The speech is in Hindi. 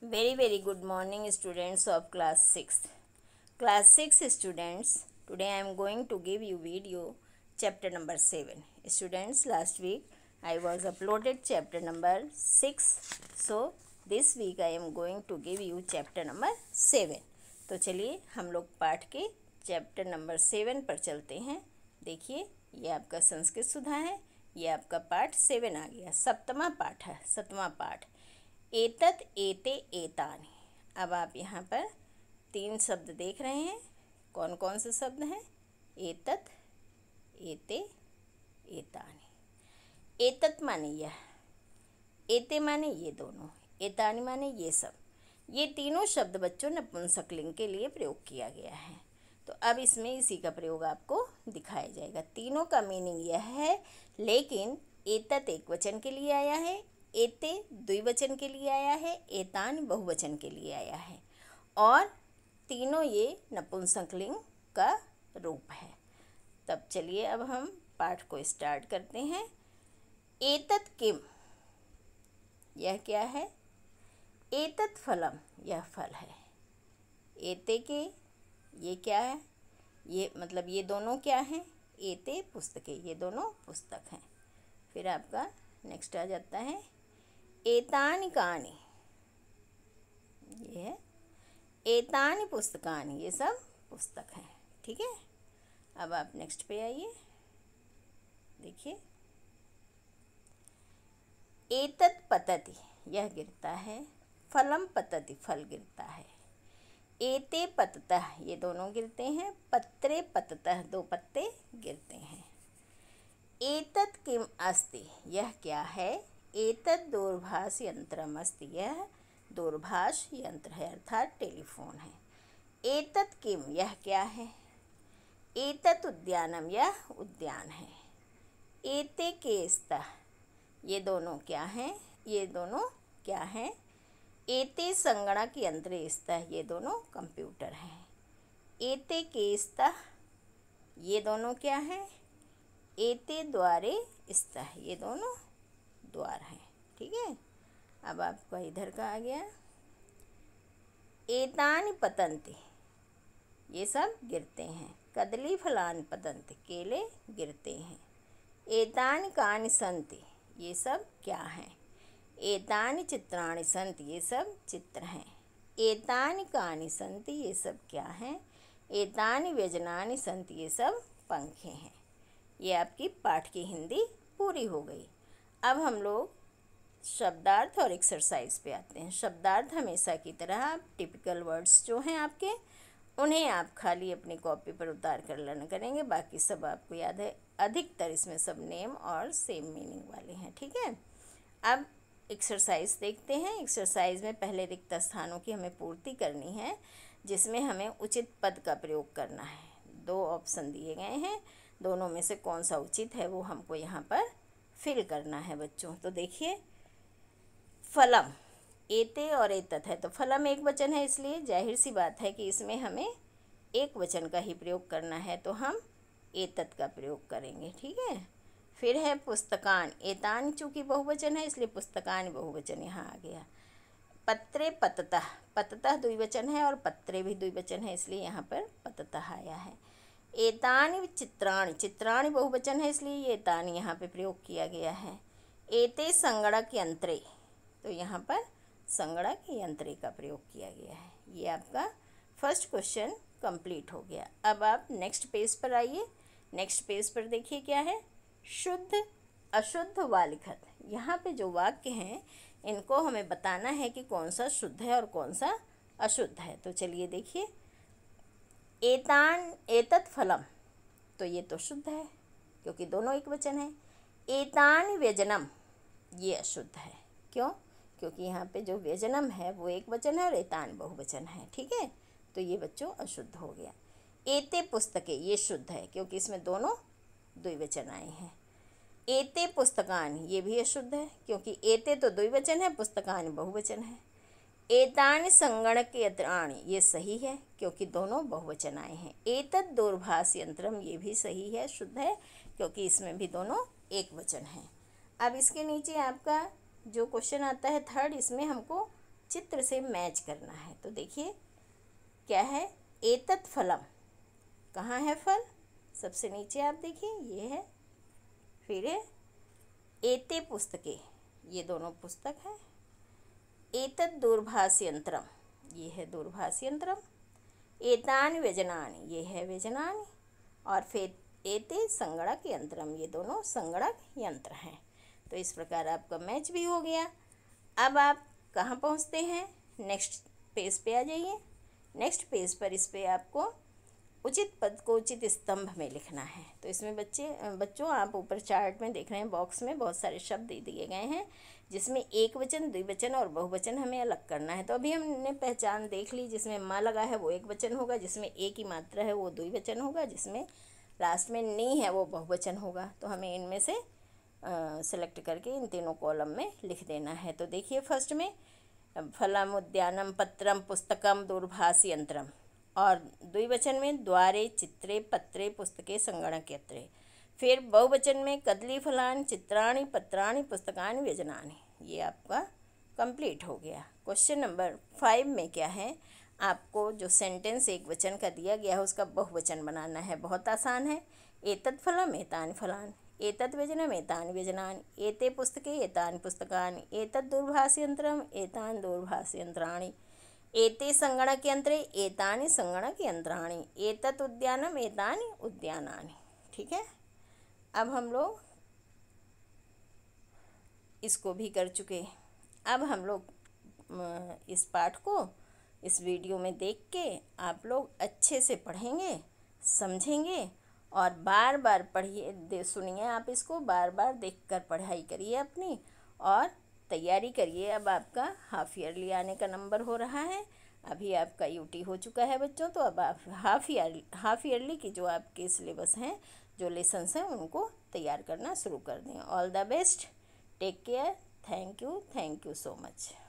very very good morning students of class 6 class 6 students today i am going to give you video chapter number 7 students last week i was uploaded chapter number 6 so this week i am going to give you chapter number 7 तो चलिए हम लोग पाठ के चैप्टर नंबर सेवन पर चलते हैं देखिए ये आपका संस्कृत सुधा है ये आपका पाठ सेवन आ गया सप्तमा पाठ है सतवा पाठ एतत एते एतानी अब आप यहाँ पर तीन शब्द देख रहे हैं कौन कौन से शब्द हैं एतत एते एतानी एतत माने यह एते माने ये दोनों एतानी माने ये सब ये तीनों शब्द बच्चों नपुंसकलिंग के लिए प्रयोग किया गया है तो अब इसमें इसी का प्रयोग आपको दिखाया जाएगा तीनों का मीनिंग यह है लेकिन एतत एक वचन के लिए आया है एते द्विवचन के लिए आया है एतान बहुवचन के लिए आया है और तीनों ये नपुंसकलिंग का रूप है तब चलिए अब हम पाठ को स्टार्ट करते हैं एतत् किम यह क्या है एतत् फलम यह फल है एते के ये क्या है ये मतलब ये दोनों क्या हैं एते पुस्तकें ये दोनों पुस्तक हैं फिर आपका नेक्स्ट आ जाता है एतानि कानि ये है एतानि पुस्तकानि ये सब पुस्तक हैं ठीक है अब आप नेक्स्ट पे आइए देखिए एतत् पतति यह गिरता है फलम पतति फल गिरता है एते पततः ये दोनों गिरते हैं पत्रे पततः दो पत्ते गिरते हैं एतत् किम अस्ति यह क्या है एतद् दूरभाष यंत्र अस्त यह दूरभाष यंत्र है अर्थात टेलीफोन है एतत् किम यह क्या है एतत् उद्यानम यह उद्यान है एते के स्तः ये दोनों क्या हैं ये दोनों क्या हैं एते संगणक यंत्र स्तः ये दोनों कंप्यूटर हैं एते के स्तः ये दोनों क्या हैं एते द्वारे स्तः ये दोनों द्वार है ठीक है अब आपका इधर का आ गया एतान पतंते ये सब गिरते हैं कदली फलान पतंत केले गिरते हैं एतान कान संत ये सब क्या हैं एतान चित्राण संत ये सब चित्र हैं एतान कान संत ये सब क्या हैं एतान व्यजनान संत ये सब पंखे हैं ये आपकी पाठ की हिंदी पूरी हो गई अब हम लोग शब्दार्थ और एक्सरसाइज पे आते हैं शब्दार्थ हमेशा की तरह आप टिपिकल वर्ड्स जो हैं आपके उन्हें आप खाली अपनी कॉपी पर उतार कर लर्न करेंगे बाकी सब आपको याद है अधिकतर इसमें सब नेम और सेम मीनिंग वाले हैं ठीक है अब एक्सरसाइज देखते हैं एक्सरसाइज में पहले रिक्त स्थानों की हमें पूर्ति करनी है जिसमें हमें उचित पद का प्रयोग करना है दो ऑप्शन दिए गए हैं दोनों में से कौन सा उचित है वो हमको यहाँ पर फिल करना है बच्चों तो देखिए फलम एते और एतत है तो फलम एक वचन है इसलिए जाहिर सी बात है कि इसमें हमें एक वचन का ही प्रयोग करना है तो हम एतत का प्रयोग करेंगे ठीक है फिर है पुस्तकान एतान चूँकि बहुवचन है इसलिए पुस्तकान बहुवचन यहाँ आ गया पत्रे पततः पततः द्विवचन है और पत्रे भी द्विवचन है इसलिए यहाँ पर पततः आया है एतानी चित्राणि चित्राणि बहुवचन है इसलिए ये तानी यहाँ पे प्रयोग किया गया है एते संगणक यंत्रे तो यहाँ पर संगणक यंत्रे का प्रयोग किया गया है ये आपका फर्स्ट क्वेश्चन कंप्लीट हो गया अब आप नेक्स्ट पेज पर आइए नेक्स्ट पेज पर देखिए क्या है शुद्ध अशुद्ध वालिखत यहाँ पे जो वाक्य हैं इनको हमें बताना है कि कौन सा शुद्ध है और कौन सा अशुद्ध है तो चलिए देखिए एतान एतत् फलम तो ये तो शुद्ध है क्योंकि दोनों एक वचन है एतान व्यजनम ये अशुद्ध है क्यों क्योंकि यहाँ पे जो व्यजनम है वो एक वचन है और एतान बहुवचन है ठीक है तो ये बच्चों अशुद्ध हो गया एते पुस्तकें ये शुद्ध है क्योंकि इसमें दोनों द्विवचन आए हैं एते पुस्तकान ये भी अशुद्ध है क्योंकि एते तो द्विवचन है पुस्तकान बहुवचन है एतान संगणक यत्राणि ये सही है क्योंकि दोनों बहुवचन आए हैं एतद दूरभाष यंत्रम ये भी सही है शुद्ध है क्योंकि इसमें भी दोनों एक वचन हैं अब इसके नीचे आपका जो क्वेश्चन आता है थर्ड इसमें हमको चित्र से मैच करना है तो देखिए क्या है एतत फलम कहाँ है फल सबसे नीचे आप देखिए ये है फिर है एते पुस्तकें ये दोनों पुस्तक हैं एतद् यंत्र ये है यंत्र एतान व्यजनानि ये है व्यजनान और फिर एते संगणक यंत्र ये दोनों संगणक यंत्र हैं तो इस प्रकार आपका मैच भी हो गया अब आप कहाँ पहुँचते हैं नेक्स्ट पेज पे आ जाइए नेक्स्ट पेज पर इस पर पे आपको उचित पद को उचित स्तंभ में लिखना है तो इसमें बच्चे बच्चों आप ऊपर चार्ट में देख रहे हैं बॉक्स में बहुत सारे शब्द दे दिए गए हैं जिसमें एक वचन द्विवचन और बहुवचन हमें अलग करना है तो अभी हमने पहचान देख ली जिसमें माँ लगा है वो एक वचन होगा जिसमें एक ही मात्रा है वो द्विवचन होगा जिसमें लास्ट में नहीं है वो बहुवचन होगा तो हमें इनमें से सेलेक्ट करके इन तीनों कॉलम में लिख देना है तो देखिए फर्स्ट में फलम उद्यानम पत्रम पुस्तकम दूरभाष यंत्रम और द्विवचन में द्वारे चित्रे पत्रे पुस्तके यत्रे फिर बहुवचन में कदली फलान चित्राणी पत्राणी पुस्तकानी व्यजनानी ये आपका कंप्लीट हो गया क्वेश्चन नंबर फाइव में क्या है आपको जो सेंटेंस एक वचन का दिया गया है उसका बहुवचन बनाना है बहुत आसान है एतत् फलम एतान फलान एतत् व्यजनम एतान व्यजनान एते पुस्तके एतान पुस्तकान एतत् दूरभाष यंत्रम एतान दूरभाष यंत्राणी एते संगणक एता संगणक यंत्राणी एतत उद्यानम एता उद्याना ठीक है अब हम लोग इसको भी कर चुके अब हम लोग इस पाठ को इस वीडियो में देख के आप लोग अच्छे से पढ़ेंगे समझेंगे और बार बार पढ़िए सुनिए आप इसको बार बार देखकर पढ़ाई करिए अपनी और तैयारी करिए अब आपका हाफ़ ईयरली आने का नंबर हो रहा है अभी आपका यूटी हो चुका है बच्चों तो अब आप हाफ़ ईयर हाफ़ ईयरली की जो आपके सिलेबस हैं जो लेसन्स हैं उनको तैयार करना शुरू कर दें all the best take care thank you thank you so much